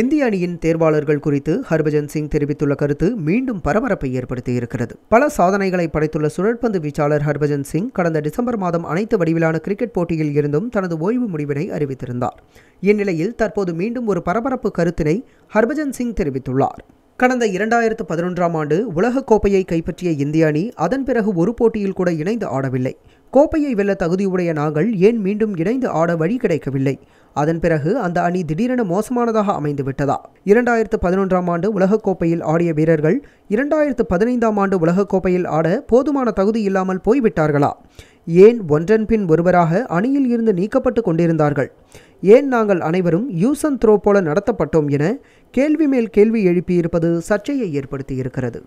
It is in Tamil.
இந்திய அணியின் தேர்வாளர்கள் குறித்து ஹர்பஜன் சிங் தெரிவித்துள்ள கருத்து மீண்டும் பரபரப்பை ஏற்படுத்தியிருக்கிறது பல சாதனைகளை படைத்துள்ள சுழற்பந்து வீச்சாளர் ஹர்பஜன் சிங் கடந்த டிசம்பர் மாதம் அனைத்து வடிவிலான கிரிக்கெட் போட்டியில் இருந்தும் தனது ஓய்வு முடிவினை அறிவித்திருந்தார் இந்நிலையில் தற்போது மீண்டும் ஒரு பரபரப்பு கருத்தினை ஹர்பஜன் சிங் தெரிவித்துள்ளார் கடந்த இரண்டாயிரத்து பதினொன்றாம் ஆண்டு உலகக்கோப்பையை கைப்பற்றிய இந்திய அணி அதன் பிறகு ஒரு போட்டியில் கூட இணைந்து ஆடவில்லை கோப்பையை வெல்ல தகுதியுடைய நாங்கள் ஏன் மீண்டும் இணைந்து ஆட வழி கிடைக்கவில்லை அதன் பிறகு அந்த அணி திடீரென மோசமானதாக அமைந்து விட்டதா இரண்டாயிரத்து பதினொன்றாம் ஆண்டு உலகக்கோப்பையில் ஆடிய வீரர்கள் இரண்டாயிரத்து பதினைந்தாம் ஆண்டு உலகக்கோப்பையில் ஆட போதுமான தகுதி இல்லாமல் போய்விட்டார்களா ஏன் ஒன்றன் பின் ஒருவராக அணியில் இருந்து நீக்கப்பட்டு கொண்டிருந்தார்கள் ஏன் நாங்கள் அனைவரும் யூசன் த்ரோ போல நடத்தப்பட்டோம் என கேள்வி மேல் கேள்வி எழுப்பியிருப்பது சர்ச்சையை ஏற்படுத்தியிருக்கிறது